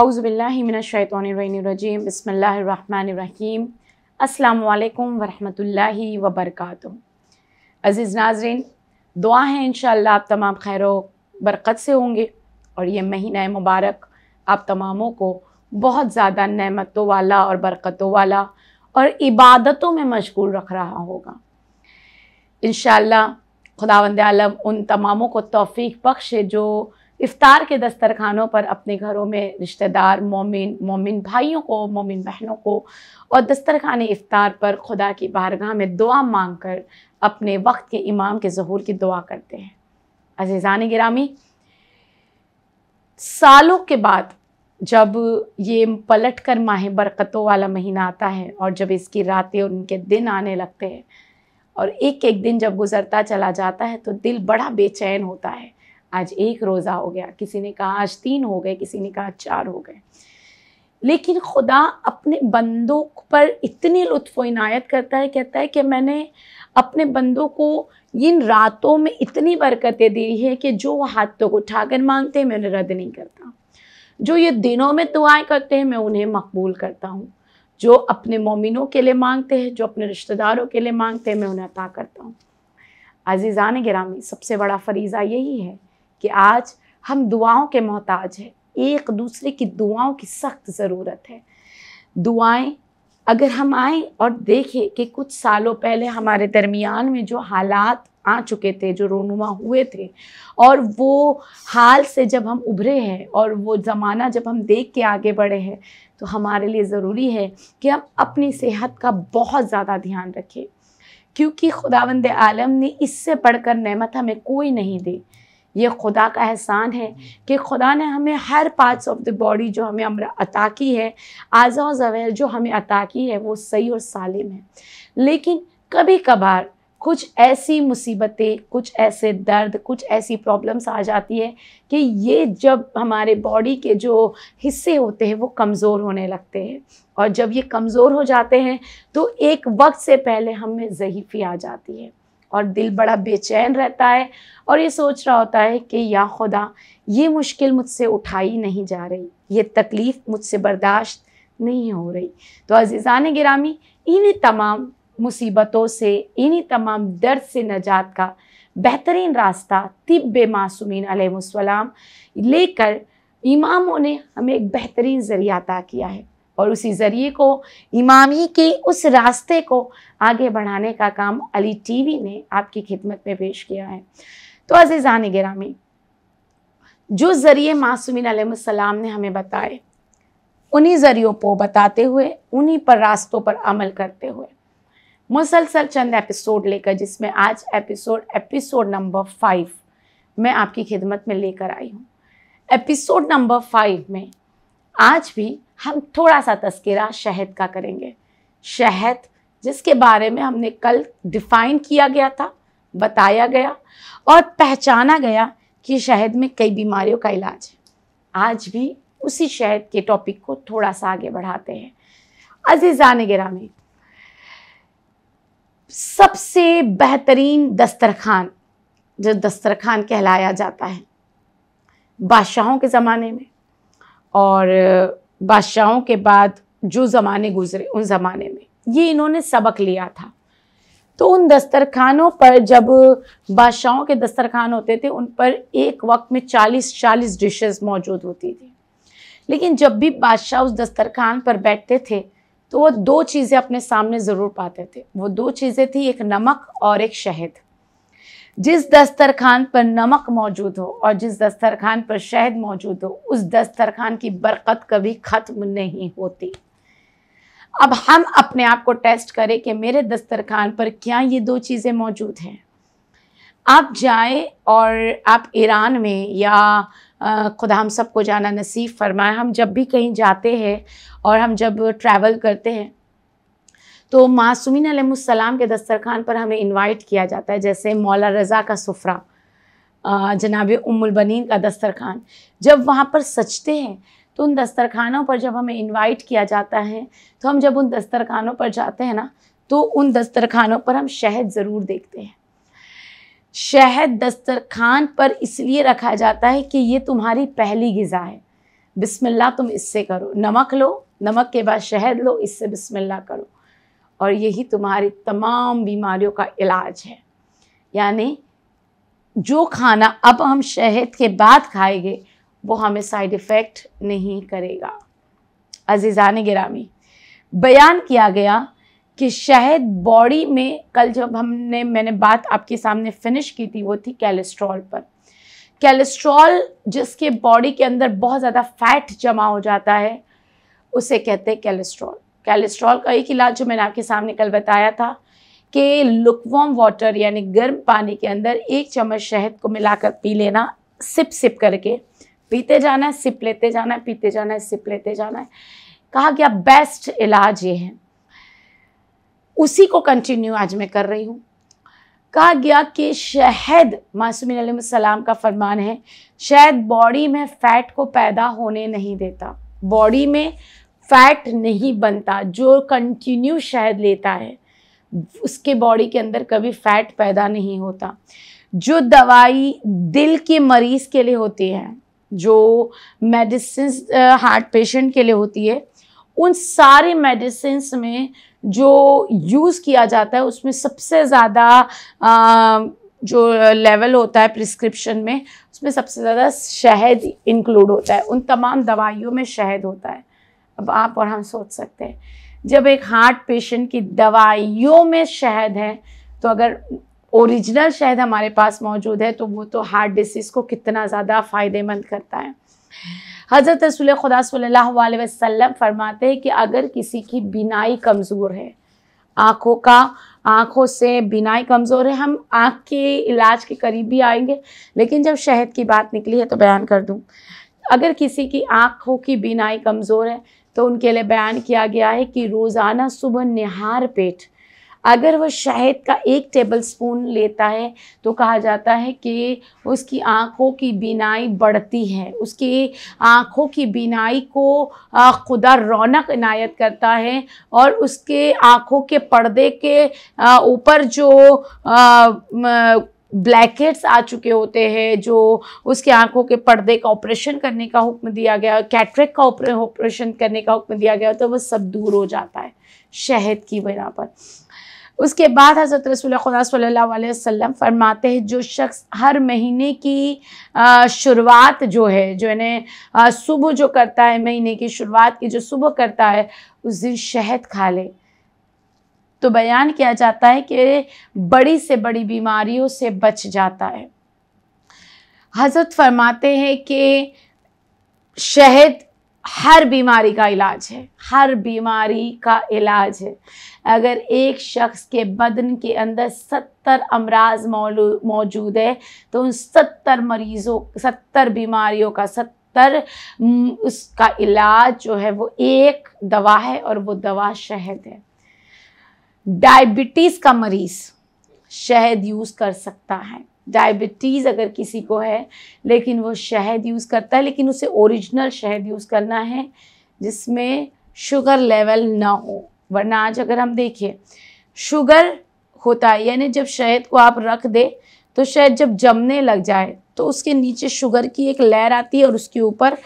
अउज़बिल्लिमिनशैतरजीम बसमीम अल्लाम वरहमतुल्लाहि वबरकत अज़ीज़ नाजरन दुआ है इन आप तमाम खैर बरकत से होंगे और ये महीना मुबारक आप तमामों को बहुत ज़्यादा नमतों वाला और बरकतों वाला और इबादतों में मशगूल रख रहा होगा इन खुदावंद आलम उन तमामों को तोफ़ी बख्शे जो इफ्तार के दस्तरखानों पर अपने घरों में रिश्तेदार मोमिन मोमिन भाइयों को मोमिन बहनों को और दस्तरखान इफ्तार पर खुदा की बारगाह में दुआ मांग कर अपने वक्त के इमाम के जहूर की दुआ करते हैं अजीज़ान गिरामी सालों के बाद जब ये पलट कर माह बरकतों वाला महीना आता है और जब इसकी रातें और उनके दिन आने लगते हैं और एक एक दिन जब गुज़रता चला जाता है तो दिल बड़ा बेचैन होता है आज एक रोज़ा हो गया किसी ने कहा आज तीन हो गए किसी ने कहा चार हो गए लेकिन खुदा अपने बंदों पर इतनी लुत्फ़ इनायत करता है कहता है कि मैंने अपने बंदों को इन रातों में इतनी बरकतें दी है कि जो हाथों को उठाकर मांगते हैं मैं उन्हें रद्द नहीं करता जो ये दिनों में दुआएं करते हैं मैं उन्हें मकबूल करता हूँ जो अपने मोमिनों के लिए मांगते हैं जो अपने रिश्तेदारों के लिए मांगते हैं मैं उन्हें अता करता हूँ अजीज़ान गिरामी सबसे बड़ा फरीज़ा यही है कि आज हम दुआओं के मोहताज हैं एक दूसरे की दुआओं की सख्त ज़रूरत है दुआएं अगर हम आए और देखें कि कुछ सालों पहले हमारे दरमियान में जो हालात आ चुके थे जो रोनुमा हुए थे और वो हाल से जब हम उभरे हैं और वो ज़माना जब हम देख के आगे बढ़े हैं तो हमारे लिए ज़रूरी है कि हम अपनी सेहत का बहुत ज़्यादा ध्यान रखें क्योंकि खुदावंद आलम ने इससे पढ़कर नेमत हमें कोई नहीं दी ये खुदा का एहसान है हम्म। कि खुदा ने हमें हर पार्ट्स ऑफ द बॉडी जो हमें अता की है आज़ा ज़वैर जो हमें अता की है वो सही और सालिम है लेकिन कभी कभार कुछ ऐसी मुसीबतें कुछ ऐसे दर्द कुछ ऐसी प्रॉब्लम्स आ जाती है कि ये जब हमारे बॉडी के जो हिस्से होते हैं वो कमज़ोर होने लगते हैं और जब ये कमज़ोर हो जाते हैं तो एक वक्त से पहले हमें ज़हीफ़ी आ जाती है और दिल बड़ा बेचैन रहता है और ये सोच रहा होता है कि या खुदा ये मुश्किल मुझसे उठाई नहीं जा रही ये तकलीफ़ मुझसे बर्दाश्त नहीं हो रही तो अजीज़ान गिरामी इन्हीं तमाम मुसीबतों से इन्हीं तमाम दर्द से नजात का बेहतरीन रास्ता तिब मासूमिन लेकर इमामों ने हमें एक बेहतरीन ज़रिया अता किया है और उसी ज़रिए को इमामी के उस रास्ते को आगे बढ़ाने का काम अली टीवी ने आपकी खिदमत में पेश किया है तो अजीज़ान गिरामी जो ज़रिए मासूमिन सलाम ने हमें बताए उन्हीं ज़रियों को बताते हुए उन्हीं पर रास्तों पर अमल करते हुए मुसलसल चंद एपिसोड लेकर जिसमें आज एपिसोड एपिसोड नंबर फाइव मैं आपकी खिदमत में लेकर आई हूँ एपिसोड नंबर फाइव में आज भी हम थोड़ा सा तस्करा शहद का करेंगे शहद जिसके बारे में हमने कल डिफाइन किया गया था बताया गया और पहचाना गया कि शहद में कई बीमारियों का इलाज है आज भी उसी शहद के टॉपिक को थोड़ा सा आगे बढ़ाते हैं अजीजा अजीज़ान गिरामी सबसे बेहतरीन दस्तरखान जो दस्तरखान कहलाया जाता है बादशाहों के ज़माने में और बादशाहों के बाद जो ज़माने गुजरे उन ज़माने में ये इन्होंने सबक लिया था तो उन दस्तरखानों पर जब बादशाहों के दस्तरखान होते थे उन पर एक वक्त में चालीस चालीस डिशेस मौजूद होती थी लेकिन जब भी बादशाह उस दस्तरखान पर बैठते थे तो वो दो चीज़ें अपने सामने ज़रूर पाते थे वो दो चीज़ें थी एक नमक और एक शहद जिस दस्तरखान पर नमक मौजूद हो और जिस दस्तरखान पर शहद मौजूद हो उस दस्तरखान की बरकत कभी ख़त्म नहीं होती अब हम अपने आप को टेस्ट करें कि मेरे दस्तरखान पर क्या ये दो चीज़ें मौजूद हैं आप जाएं और आप ईरान में या खुदा हम सबको जाना नसीब फरमाए हम जब भी कहीं जाते हैं और हम जब ट्रैवल करते हैं तो मासूमिन अलैहिस्सलाम के दस्तरखान पर हमें इनवाइट किया जाता है जैसे मौला रज़ा का सफरा जनाब उमुलबनिन का दस्तरखान जब वहाँ पर सचते हैं तो उन दस्तरखानों पर जब हमें इनवाइट किया जाता है तो हम जब उन दस्तरखानों पर जाते हैं ना तो उन दस्तरखानों पर हम शहद ज़रूर देखते हैं शहद दस्तरखान पर इसलिए रखा जाता है कि ये तुम्हारी पहली गज़ा है बिसमिल्ला तुम इससे करो नमक लो नमक के बाद शहद लो इससे बिसमिल्ला करो और यही तुम्हारी तमाम बीमारियों का इलाज है यानी जो खाना अब हम शहद के बाद खाएंगे वो हमें साइड इफ़ेक्ट नहीं करेगा अजीज़ान गिरामी बयान किया गया कि शहद बॉडी में कल जब हमने मैंने बात आपके सामने फिनिश की थी वो थी कैलेस्ट्रॉल पर कैलेस्ट्रॉल जिसके बॉडी के अंदर बहुत ज़्यादा फैट जमा हो जाता है उसे कहते हैं कैलेस्ट्रॉल कैलेस्ट्रॉल का एक इलाज जो मैंने आपके सामने कल बताया था कि लुकवॉम वाटर यानी गर्म पानी के अंदर एक चम्मच शहद को मिलाकर पी लेना सिप सिप करके पीते जाना है सिप लेते जाना है पीते जाना है सिप लेते जाना है कहा गया बेस्ट इलाज ये है उसी को कंटिन्यू आज मैं कर रही हूँ कहा गया कि शहद मासूमिन सलाम का फरमान है शहद बॉडी में फैट को पैदा होने नहीं देता बॉडी में फैट नहीं बनता जो कंटिन्यू शहद लेता है उसके बॉडी के अंदर कभी फैट पैदा नहीं होता जो दवाई दिल के मरीज़ के लिए होती है जो मेडिसिन हार्ट पेशेंट के लिए होती है उन सारे मेडिसिन में जो यूज़ किया जाता है उसमें सबसे ज़्यादा जो लेवल होता है प्रिस्क्रिप्शन में उसमें सबसे ज़्यादा शहद इंक्लूड होता है उन तमाम दवाइयों में शहद होता है अब आप और हम सोच सकते हैं जब एक हार्ट पेशेंट की दवाइयों में शहद है तो अगर ओरिजिनल शहद हमारे पास मौजूद है तो वो तो हार्ट डिसीज़ को कितना ज़्यादा फ़ायदेमंद करता है हज़रत रसूल खुदा सल्लल्लाहु अलैहि वसल्लम फरमाते हैं कि अगर किसी की बिनाई कमज़ोर है आँखों का आँखों से बिनाई कमज़ोर है हम आँख के इलाज के करीब भी आएंगे लेकिन जब शहद की बात निकली है तो बयान कर दूँ अगर किसी की आँखों की बिनाई कमज़ोर है तो उनके लिए बयान किया गया है कि रोज़ाना सुबह निहार पेट अगर वह शहद का एक टेबल स्पून लेता है तो कहा जाता है कि उसकी आँखों की बीनाई बढ़ती है उसकी आँखों की बीनाई को खुदा रौनक इनायत करता है और उसके आँखों के पर्दे के ऊपर जो ब्लैकेट्स आ चुके होते हैं जो उसके आंखों के पर्दे का ऑपरेशन करने का हुक्म दिया गया कैटरेक का ऑपरेशन करने का हुक्म दिया गया तो वह सब दूर हो जाता है शहद की बिना पर उसके बाद हज़रत रसूल खुदा सल्लल्लाहु अलैहि वसल्लम फरमाते हैं जो शख्स हर महीने की शुरुआत जो है जो है सुबह जो करता है महीने की शुरुआत की जो सुबह करता है उस दिन शहद खा ले तो बयान किया जाता है कि बड़ी से बड़ी बीमारियों से बच जाता है हजरत फरमाते हैं कि शहद हर बीमारी का इलाज है हर बीमारी का इलाज है अगर एक शख्स के बदन के अंदर सत्तर अमराज मौजूद है तो उन सत्तर मरीज़ों सत्तर बीमारियों का सत्तर उसका इलाज जो है वो एक दवा है और वो दवा शहद है डायबिटीज़ का मरीज़ शहद यूज़ कर सकता है डायबिटीज़ अगर किसी को है लेकिन वो शहद यूज़ करता है लेकिन उसे ओरिजिनल शहद यूज़ करना है जिसमें शुगर लेवल ना हो वरना आज अगर हम देखें शुगर होता है यानी जब शहद को आप रख दे तो शहद जब जमने लग जाए तो उसके नीचे शुगर की एक लहर आती है और उसके ऊपर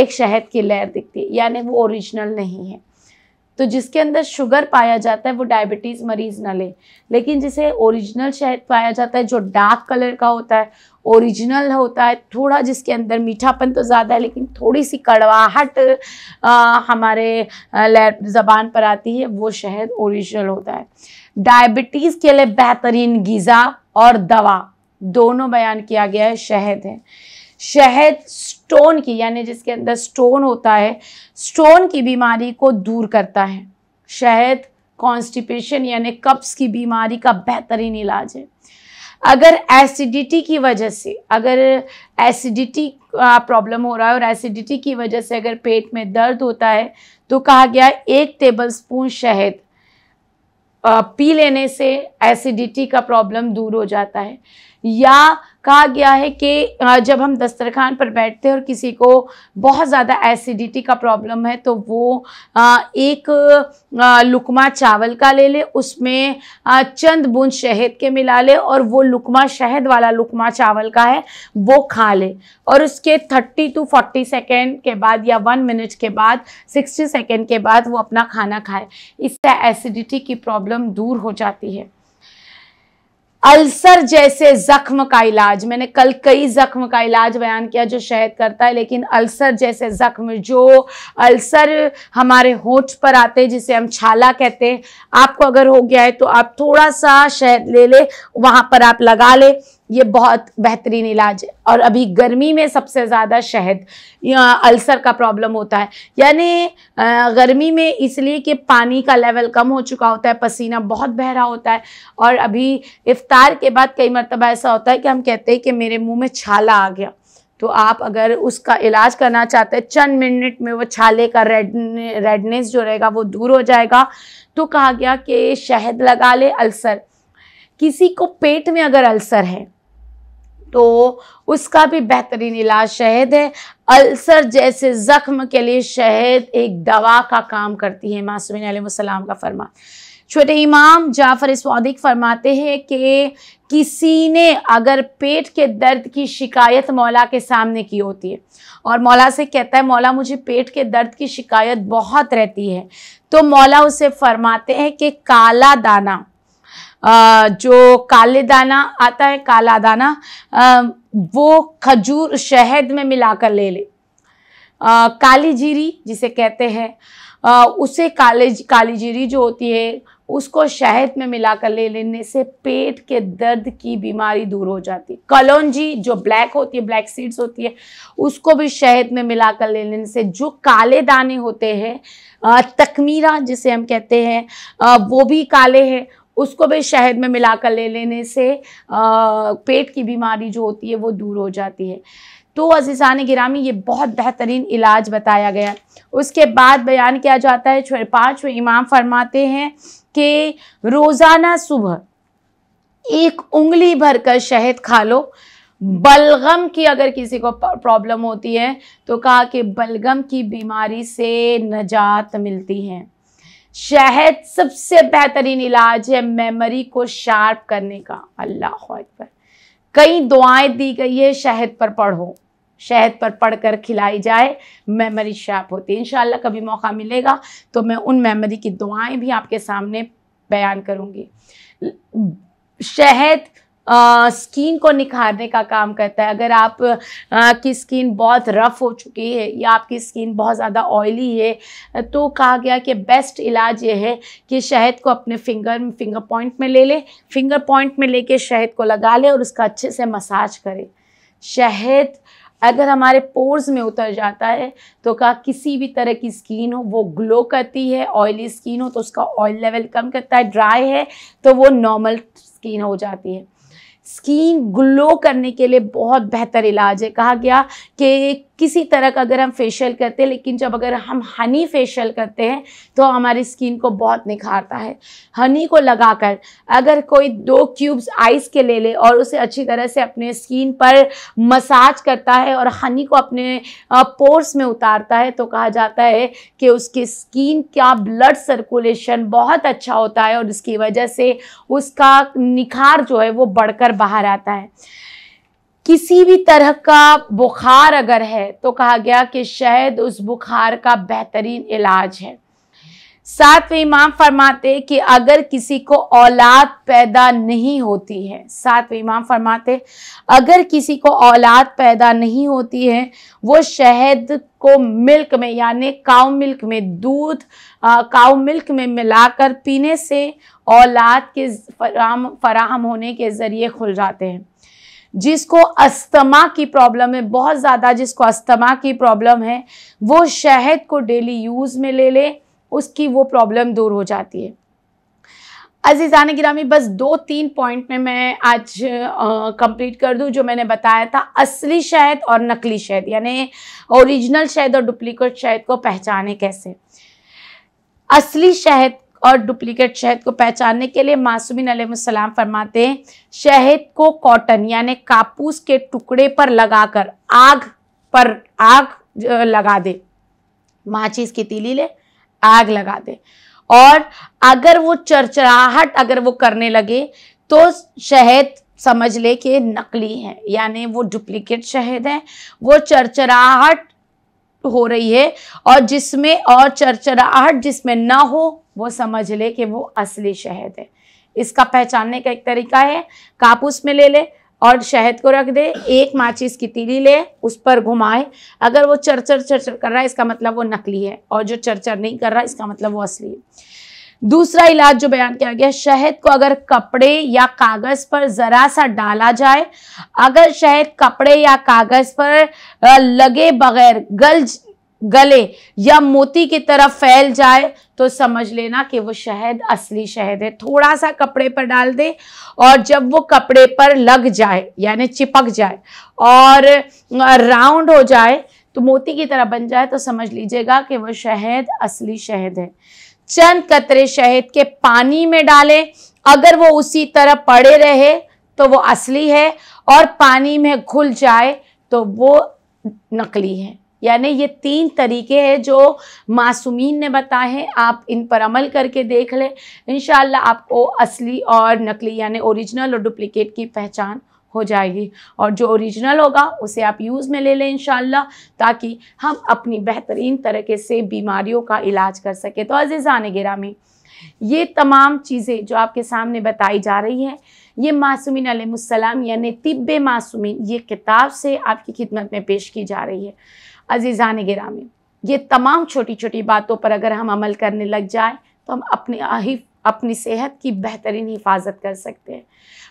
एक शहद की लहर दिखती है यानी वो ओरिजिनल नहीं है तो जिसके अंदर शुगर पाया जाता है वो डायबिटीज़ मरीज़ ना ले लेकिन जिसे ओरिजिनल शहद पाया जाता है जो डार्क कलर का होता है ओरिजिनल होता है थोड़ा जिसके अंदर मीठापन तो ज़्यादा है लेकिन थोड़ी सी कड़वाहट हमारे ज़बान पर आती है वो शहद ओरिजिनल होता है डायबिटीज़ के लिए बेहतरीन गज़ा और दवा दोनों बयान किया गया है शहद है शहद स्टोन की यानी जिसके अंदर स्टोन होता है स्टोन की बीमारी को दूर करता है शहद कॉन्स्टिपेशन यानी कब्ज़ की बीमारी का बेहतरीन इलाज है अगर एसिडिटी की वजह से अगर एसिडिटी प्रॉब्लम हो रहा है और एसिडिटी की वजह से अगर पेट में दर्द होता है तो कहा गया एक टेबल स्पून शहद पी लेने से एसिडिटी का प्रॉब्लम दूर हो जाता है या कहा गया है कि जब हम दस्तरखान पर बैठते हैं और किसी को बहुत ज़्यादा एसिडिटी का प्रॉब्लम है तो वो एक लुकमा चावल का ले ले उसमें चंद बूंद शहद के मिला ले और वो लुकमा शहद वाला लुकमा चावल का है वो खा ले और उसके 30 टू 40 सेकेंड के बाद या वन मिनट के बाद 60 सेकेंड के बाद वो अपना खाना खाए इससे एसिडिटी की प्रॉब्लम दूर हो जाती है अल्सर जैसे जख्म का इलाज मैंने कल कई जख्म का इलाज बयान किया जो शहद करता है लेकिन अल्सर जैसे जख्म जो अल्सर हमारे होठ पर आते हैं जिसे हम छाला कहते हैं आपको अगर हो गया है तो आप थोड़ा सा शहद ले ले वहाँ पर आप लगा ले ये बहुत बेहतरीन इलाज है और अभी गर्मी में सबसे ज़्यादा शहद या अल्सर का प्रॉब्लम होता है यानी गर्मी में इसलिए कि पानी का लेवल कम हो चुका होता है पसीना बहुत बहरा होता है और अभी इफ़ार के बाद कई मरतबा ऐसा होता है कि हम कहते हैं कि मेरे मुंह में छाला आ गया तो आप अगर उसका इलाज करना चाहते हैं चंद मिनट में वो छाले का रेड रेडनेस जो रहेगा वो दूर हो जाएगा तो कहा गया कि शहद लगा ले अल्सर किसी को पेट में अगर अल्सर है तो उसका भी बेहतरीन इलाज शहद है अल्सर जैसे ज़ख्म के लिए शहद एक दवा का काम करती है मासूमिन का फरमा छोटे इमाम जाफ़र स्वादिक फरमाते हैं कि किसी ने अगर पेट के दर्द की शिकायत मौला के सामने की होती है और मौला से कहता है मौला मुझे पेट के दर्द की शिकायत बहुत रहती है तो मौला उसे फरमाते हैं कि काला दाना जो काले दाना आता है काला दाना वो खजूर शहद में मिलाकर ले ले काली जीरी जिसे कहते हैं उसे काले काली जीरी जो होती है उसको शहद में मिलाकर ले लेने से पेट के दर्द की बीमारी दूर हो जाती है कलौजी जो ब्लैक होती है ब्लैक सीड्स होती है उसको भी शहद में मिलाकर ले लेने से जो काले दाने होते हैं तकमीरा जिसे हम कहते हैं वो भी काले हैं उसको भी शहद में मिलाकर ले लेने से आ, पेट की बीमारी जो होती है वो दूर हो जाती है तो अजीज़ान गिरामी ये बहुत बेहतरीन इलाज बताया गया उसके बाद बयान किया जाता है पाँचवें इमाम फरमाते हैं कि रोज़ाना सुबह एक उंगली भर कर शहद खा लो बलगम की अगर किसी को प्रॉब्लम होती है तो कहा कि बलगम की बीमारी से नजात मिलती है शहद सबसे बेहतरीन इलाज है मेमोरी को शार्प करने का अल्लाह अकबर कई दुआएं दी गई है शहद पर पढ़ो शहद पर पढ़कर खिलाई जाए मेमोरी शार्प होती है इन कभी मौका मिलेगा तो मैं उन मेमोरी की दुआएं भी आपके सामने बयान करूँगी शहद स्किन को निखारने का काम करता है अगर आप आ, की स्किन बहुत रफ़ हो चुकी है या आपकी स्किन बहुत ज़्यादा ऑयली है तो कहा गया कि बेस्ट इलाज ये है कि शहद को अपने फिंगर फिंगर पॉइंट में ले लें फिंगर पॉइंट में लेके शहद को लगा लें और उसका अच्छे से मसाज करें शहद अगर हमारे पोर्स में उतर जाता है तो कहा किसी भी तरह की स्किन हो वो ग्लो करती है ऑयली स्किन हो तो उसका ऑयल लेवल कम करता है ड्राई है तो वो नॉर्मल स्किन हो जाती है स्किन ग्लो करने के लिए बहुत बेहतर इलाज है कहा गया कि किसी तरह का अगर हम फेशियल करते हैं लेकिन जब अगर हम हनी फेशियल करते हैं तो हमारी स्किन को बहुत निखारता है हनी को लगाकर अगर कोई दो क्यूब्स आइस के ले ले और उसे अच्छी तरह से अपने स्किन पर मसाज करता है और हनी को अपने पोर्स में उतारता है तो कहा जाता है कि उसकी स्किन का ब्लड सर्कुलेशन बहुत अच्छा होता है और इसकी वजह से उसका निखार जो है वो बढ़कर बाहर आता है किसी भी तरह का बुखार अगर है तो कहा गया कि शहद उस बुखार का बेहतरीन इलाज है सातवें इमाम फरमाते कि अगर किसी को औलाद पैदा नहीं होती है सातवें इमाम फरमाते अगर किसी को औलाद पैदा नहीं होती है वो शहद को मिल्क में यानी काउ मिल्क में दूध काउ मिल्क में मिलाकर पीने से औलाद के फराम फराहम होने के ज़रिए खुल जाते हैं जिसको अस्थमा की प्रॉब्लम है बहुत ज़्यादा जिसको अस्थमा की प्रॉब्लम है वो शहद को डेली यूज़ में ले ले उसकी वो प्रॉब्लम दूर हो जाती है अजीज़ान गिरामी बस दो तीन पॉइंट में मैं आज कंप्लीट कर दूं जो मैंने बताया था असली शहद और नकली शहद यानी ओरिजिनल शहद और डुप्लीकेट शहद को पहचाने कैसे असली शहद और डुप्लीकेट शहद को पहचानने के लिए मासूमिन सलाम फरमाते हैं शहद को कॉटन यानी कापूस के टुकड़े पर लगाकर आग पर आग लगा दे माचिस की तीली ले आग लगा दे और अगर वो चरचराहट अगर वो करने लगे तो शहद समझ ले कि नकली है यानी वो डुप्लीकेट शहद है वो चरचराहट हो रही है और जिसमें और चरचराहट जिसमें ना हो वो समझ ले कि वो असली शहद है इसका पहचानने का एक तरीका है कापूस में ले ले और शहद को रख दे एक माचिस की तीली ले उस पर घुमाए अगर वो चरचर चरचर -चर कर रहा है इसका मतलब वो नकली है और जो चरचर -चर नहीं कर रहा इसका मतलब वो असली है दूसरा इलाज जो बयान किया गया शहद को अगर कपड़े या कागज पर जरा सा डाला जाए अगर शहद कपड़े या कागज पर लगे बगैर गल गले या मोती की तरफ फैल जाए तो समझ लेना कि वो शहद असली शहद है थोड़ा सा कपड़े पर डाल दे और जब वो कपड़े पर लग जाए यानी चिपक जाए और राउंड हो जाए तो मोती की तरह बन जाए तो समझ लीजिएगा कि वह शहद असली शहद है चंद कतरे शहद के पानी में डालें अगर वो उसी तरह पड़े रहे तो वो असली है और पानी में घुल जाए तो वो नकली है यानी ये तीन तरीके हैं जो मासूमीन ने बताए हैं आप इन पर अमल करके देख लें इन आपको असली और नकली यानी ओरिजिनल और डुप्लिकेट की पहचान हो जाएगी और जो ओरिजिनल होगा उसे आप यूज़ में ले लें इन ताकि हम अपनी बेहतरीन तरीके से बीमारियों का इलाज कर सकें तो अज़ीज़ान गिरामी ये तमाम चीज़ें जो आपके सामने बताई जा रही हैं ये मासूमिन आलम यानी तिब मासूमिन ये किताब से आपकी खिदमत में पेश की जा रही है अजीज़ान गिरामी ये तमाम छोटी छोटी बातों पर अगर हम अमल करने लग जाए तो हम अपने ही अपनी सेहत की बेहतरीन हिफाजत कर सकते हैं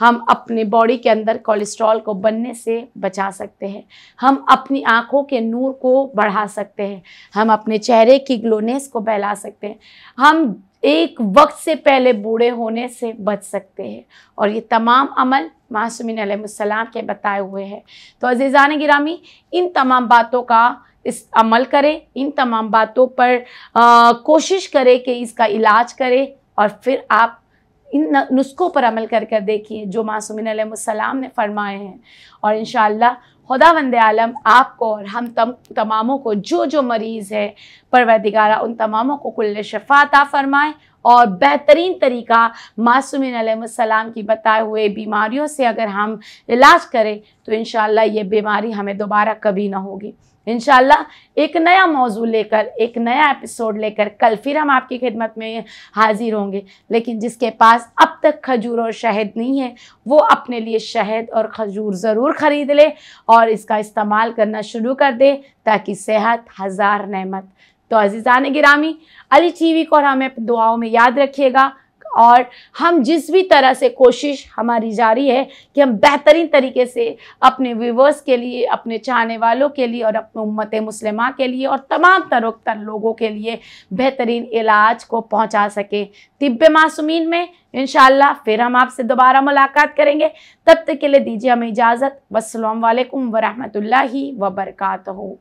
हम अपने बॉडी के अंदर कोलेस्ट्रॉल को बनने से बचा सकते हैं हम अपनी आँखों के नूर को बढ़ा सकते हैं हम अपने चेहरे की ग्लोनेस को बहला सकते हैं हम एक वक्त से पहले बूढ़े होने से बच सकते हैं और ये तमाम अमल मासूमिन सलाम के बताए हुए हैं तो अजीज़ान गिरामी इन तमाम बातों का इस अमल करें इन तमाम बातों पर आ, कोशिश करें कि इसका इलाज करें और फिर आप इन नुस्खों पर अमल कर कर देखिए जो मासूमिन सलाम ने फरमाए हैं और इन खुदा वंद आलम आपको और हम तम तमामों को जो जो मरीज़ है परवरदिगारा उन तमामों को कुल्ल शफाता फरमाए और बेहतरीन तरीका मासूमिन सलाम की बताए हुए बीमारियों से अगर हम इलाज करें तो इन ये बीमारी हमें दोबारा कभी ना होगी इन एक नया मौजू लेकर एक नया एपिसोड लेकर कल फिर हम आपकी खिदमत में हाजिर होंगे लेकिन जिसके पास अब तक खजूर और शहद नहीं है वो अपने लिए शहद और खजूर ज़रूर ख़रीद ले और इसका इस्तेमाल करना शुरू कर दे ताकि सेहत हज़ार नमत तो अजीज़ान गिरामी अली टी वी को और हमें दुआओं में याद रखिएगा और हम जिस भी तरह से कोशिश हमारी जारी है कि हम बेहतरीन तरीके से अपने व्यूवर्स के लिए अपने चाहने वालों के लिए और अपने उम्मत मुसलमा के लिए और तमाम तर लोगों के लिए बेहतरीन इलाज को पहुंचा सकें तिब्ब मासूमिन में इन फिर हम आपसे दोबारा मुलाकात करेंगे तब तक के लिए दीजिए हमें इजाज़त वालेकुम वरहमतुल्लाहि वबरकू